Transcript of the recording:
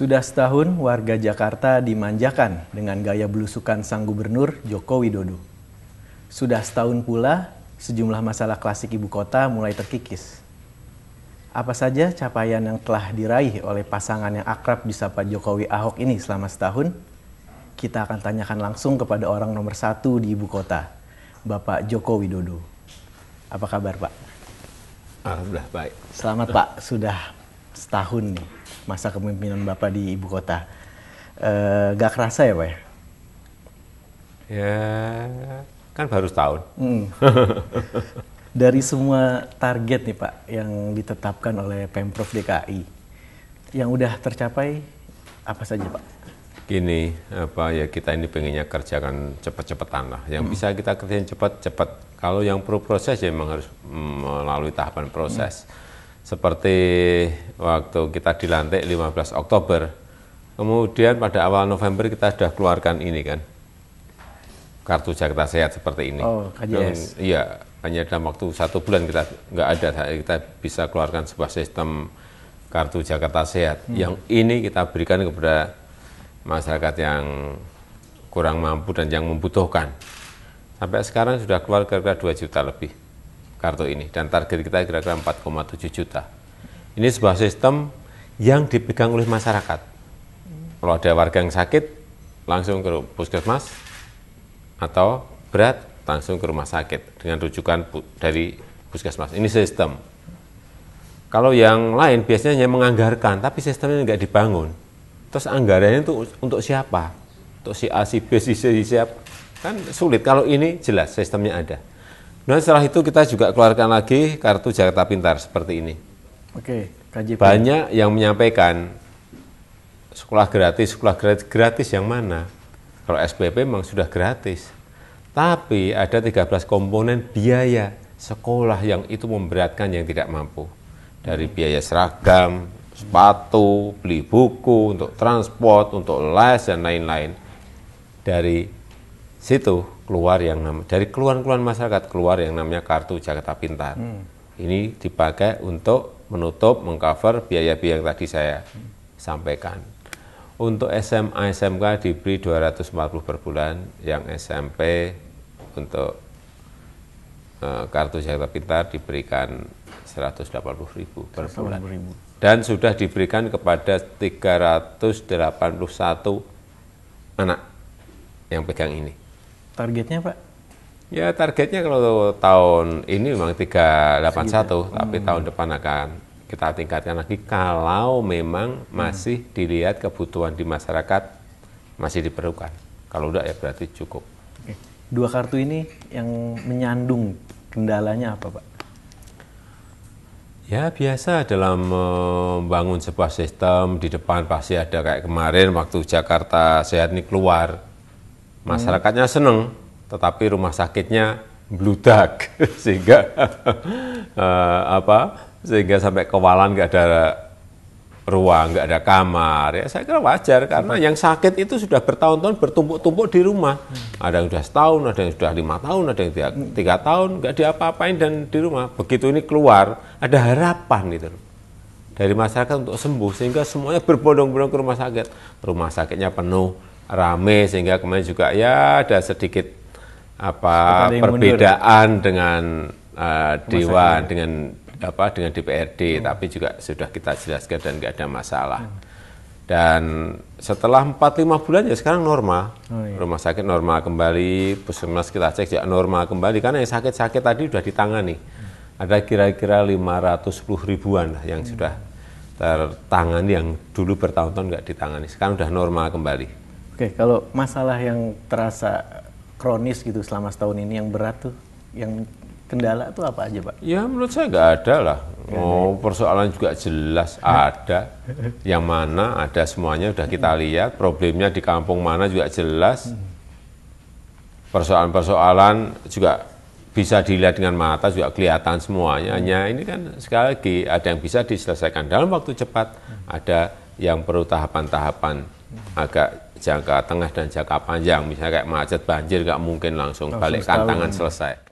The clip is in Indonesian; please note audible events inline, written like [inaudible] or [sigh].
Sudah setahun warga Jakarta dimanjakan dengan gaya belusukan sang gubernur Joko Widodo. Sudah setahun pula sejumlah masalah klasik ibu kota mulai terkikis. Apa saja capaian yang telah diraih oleh pasangan yang akrab disapa Jokowi Ahok ini selama setahun? Kita akan tanyakan langsung kepada orang nomor satu di ibu kota, Bapak Joko Widodo. Apa kabar Pak? Alhamdulillah baik. Selamat Pak, sudah setahun nih masa kepemimpinan Bapak di ibu kota. E, gak kerasa ya Pak ya? ya kan baru setahun. Hmm. [laughs] Dari semua target nih Pak yang ditetapkan oleh Pemprov DKI, yang udah tercapai apa saja Pak? Gini, apa ya kita ini pengennya kerjakan cepat-cepatan lah. Yang hmm. bisa kita kerjain cepat, cepat. Kalau yang pro proses ya memang harus mm, melalui tahapan proses. Hmm seperti waktu kita dilantik 15 Oktober, kemudian pada awal November kita sudah keluarkan ini kan, kartu Jakarta Sehat seperti ini. Oh, KJS. Kan dan, iya, hanya dalam waktu satu bulan kita nggak ada, kita bisa keluarkan sebuah sistem kartu Jakarta Sehat. Hmm. Yang ini kita berikan kepada masyarakat yang kurang mampu dan yang membutuhkan. Sampai sekarang sudah keluar kira-kira 2 juta lebih kartu ini dan target kita kira-kira 4,7 juta. Ini sebuah sistem yang dipegang oleh masyarakat. Kalau ada warga yang sakit, langsung ke puskesmas atau berat langsung ke rumah sakit dengan rujukan dari puskesmas. Ini sistem. Kalau yang lain biasanya hanya menganggarkan, tapi sistemnya nggak dibangun. Terus anggarannya itu untuk siapa? Untuk si A, si B, si C, si siapa? Kan sulit. Kalau ini jelas sistemnya ada. Kemudian nah, setelah itu kita juga keluarkan lagi kartu Jakarta Pintar seperti ini. Oke, KJP. Banyak yang menyampaikan sekolah gratis, sekolah gratis, gratis yang mana? Kalau SPP memang sudah gratis. Tapi ada 13 komponen biaya sekolah yang itu memberatkan yang tidak mampu. Dari biaya seragam, sepatu, beli buku, untuk transport, untuk les, dan lain-lain. Dari situ keluar yang namanya dari keluhan-keluhan masyarakat keluar yang namanya kartu Jakarta Pintar. Hmm. Ini dipakai untuk menutup, mengcover biaya-biaya yang tadi saya hmm. sampaikan. Untuk SMA SMK diberi 240 per bulan, yang SMP untuk uh, kartu Jakarta Pintar diberikan 180 ribu per bulan. Dan sudah diberikan kepada 381 anak yang pegang ini. Targetnya Pak? Ya targetnya kalau tahun ini memang 381, Segitu. tapi hmm. tahun depan akan kita tingkatkan lagi kalau memang hmm. masih hmm. dilihat kebutuhan di masyarakat masih diperlukan. Kalau udah ya berarti cukup. Oke. Dua kartu ini yang menyandung kendalanya apa Pak? Ya biasa dalam membangun sebuah sistem di depan pasti ada kayak kemarin waktu Jakarta Sehat ini keluar masyarakatnya seneng, tetapi rumah sakitnya bludak [laughs] sehingga uh, apa sehingga sampai kewalan nggak ada ruang, nggak ada kamar. Ya saya kira wajar karena yang sakit itu sudah bertahun-tahun bertumpuk-tumpuk di rumah. Ada yang sudah setahun, ada yang sudah lima tahun, ada yang tiga, tiga tahun nggak diapa-apain dan di rumah. Begitu ini keluar ada harapan itu dari masyarakat untuk sembuh sehingga semuanya berbondong-bondong ke rumah sakit. Rumah sakitnya penuh, rame sehingga kemarin juga ya ada sedikit apa perbedaan dengan uh, dewan dengan apa dengan DPRD hmm. tapi juga sudah kita jelaskan dan nggak ada masalah. Hmm. Dan setelah 4-5 bulan ya sekarang normal. Oh, iya. Rumah sakit normal kembali, puskesmas kita cek juga normal kembali karena yang sakit-sakit tadi sudah ditangani. Hmm. Ada kira-kira 510 ribuan yang hmm. sudah tertangani yang dulu bertahun-tahun nggak ditangani. Sekarang sudah normal kembali. Oke, kalau masalah yang terasa kronis gitu selama setahun ini yang berat tuh, yang kendala tuh apa aja Pak? Ya menurut saya nggak ada lah. oh ya? persoalan juga jelas ada. yang mana ada semuanya sudah kita hmm. lihat. Problemnya di kampung mana juga jelas. Hmm. Persoalan-persoalan juga bisa dilihat dengan mata juga kelihatan semuanya. Hmm. Hanya ini kan sekali lagi ada yang bisa diselesaikan dalam waktu cepat, ada yang perlu tahapan-tahapan agak jangka tengah dan jangka panjang. Misalnya kayak macet banjir nggak mungkin langsung, langsung balik tantangan selesai.